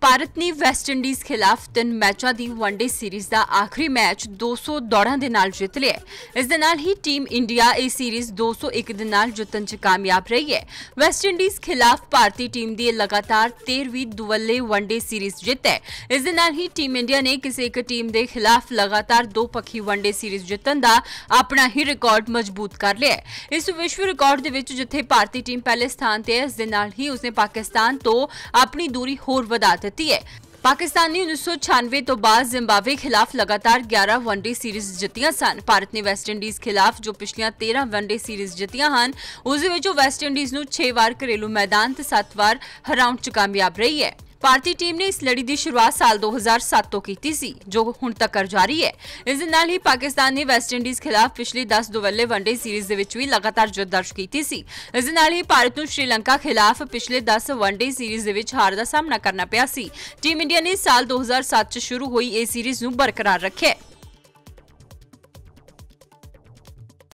ਭਾਰਤ ਨੇ West Indies ਖਿਲਾਫ ਤਿੰਨ ਮੈਚਾਂ ਦੀ ਵਨਡੇ ਸੀਰੀਜ਼ ਦਾ ਆਖਰੀ ਮੈਚ 200 ਦੌੜਾਂ ਦੇ ਨਾਲ ਜਿੱਤ ਲਿਆ ਇਸ ਦੇ ਨਾਲ ਹੀ ਟੀਮ ਇੰਡੀਆ ਇਹ ਸੀਰੀਜ਼ 201 ਦੇ ਨਾਲ ਜਿੱਤਣ 'ਚ ਕਾਮਯਾਬ ਰਹੀ ਹੈ ਵੈਸਟ ਇੰਡੀਜ਼ ਖਿਲਾਫ ਭਾਰਤੀ ਟੀਮ ਦੀ ਲਗਾਤਾਰ 13ਵੀਂ ਦੁਵੱਲੇ ਵਨਡੇ ਸੀਰੀਜ਼ ਜਿੱਤ ਹੈ ਇਸ ਦੇ ਨਾਲ ਹੀ ਟੀਮ ਇੰਡੀਆ ਨੇ ਕਿਸੇ ਇੱਕ ਟੀਮ ਦੇ ਖਿਲਾਫ ਲਗਾਤਾਰ ਦੋ ਪੱਖੀ ਵਨਡੇ ਸੀਰੀਜ਼ ਜਿੱਤਣ ਦਾ ਆਪਣਾ ਹੀ ਰਿਕਾਰਡ ਮਜ਼ਬੂਤ ਕਰ ਲਿਆ ਇਸ ਵਿਸ਼ਵ ਰਿਕਾਰਡ ਦੇ ਵਿੱਚ ਜਿੱਥੇ ਭਾਰਤੀ ਟੀਮ ਪਹਿਲੇ ਸਥਾਨ ਤੇ ਹੈ ਇਸ ਦੇ ਨਾਲ ਹੀ ਉਸਨੇ ਪਾਕਿਸਤਾਨ ਤੋਂ ਆਪਣੀ ਦੂਰੀ ਹੋਰ ਵਧਾ ਦਿੱਤੀ ਹੈ ਪਾਕਿਸਤਾਨ ਨੇ 1996 ਤੋਂ ਬਾਅਦ ਜ਼ਿੰਬਾਬਵੇ ਖਿਲਾਫ ਲਗਾਤਾਰ 11 ਵਨਡੇ ਸੀਰੀਜ਼ ਜਿੱਤੀਆਂ ਸਨ ਭਾਰਤ ਨੇ ਵੈਸਟ ਇੰਡੀਜ਼ ਖਿਲਾਫ ਜੋ ਪਿਛਲੀਆਂ 13 ਵਨਡੇ ਸੀਰੀਜ਼ ਜਿੱਤੀਆਂ ਹਨ ਉਸ ਦੇ ਵਿੱਚੋਂ ਵੈਸਟ ਇੰਡੀਜ਼ ਨੂੰ 6 ਵਾਰ ਘਰੇਲੂ ਮੈਦਾਨ ਤੇ 7 ਵਾਰ ਹਰਾਉਣ 'ਚ ਕਾਮਯਾਬ ਰਹੀ ਹੈ ਭਾਰਤੀ ਟੀਮ ਨੇ ਇਸ ਲੜੀ ਦੀ ਸ਼ੁਰੂਆਤ ਸਾਲ 2007 ਤੋਂ ਕੀਤੀ ਸੀ ਜੋ ਹੁਣ ਤੱਕ ਜਾਰੀ ਹੈ ਇਸ ਦੇ ਨਾਲ ਹੀ ਪਾਕਿਸਤਾਨ ਨੇ ਵੈਸਟ ਇੰਡੀਜ਼ ਖਿਲਾਫ ਪਿਛਲੀ 10 ਦੁਵੱਲੇ ਵਨਡੇ ਸੀਰੀਜ਼ ਦੇ ਵਿੱਚ ਵੀ ਲਗਾਤਾਰ ਜਿੱਤ ਦਰਜ ਕੀਤੀ ਸੀ ਇਸ ਦੇ ਨਾਲ ਹੀ ਭਾਰਤ ਨੂੰ ਸ਼੍ਰੀਲੰਕਾ ਖਿਲਾਫ ਪਿਛਲੇ 10 ਵਨਡੇ ਸੀਰੀਜ਼ ਦੇ ਵਿੱਚ ਹਾਰ ਦਾ ਸਾਹਮਣਾ ਕਰਨਾ ਪਿਆ ਸੀ ਟੀਮ ਇੰਡੀਆ ਨੇ ਸਾਲ 2007 ਚ ਸ਼ੁਰੂ ਹੋਈ ਇਹ ਸੀਰੀਜ਼ ਨੂੰ ਬਰਕਰਾਰ ਰੱਖਿਆ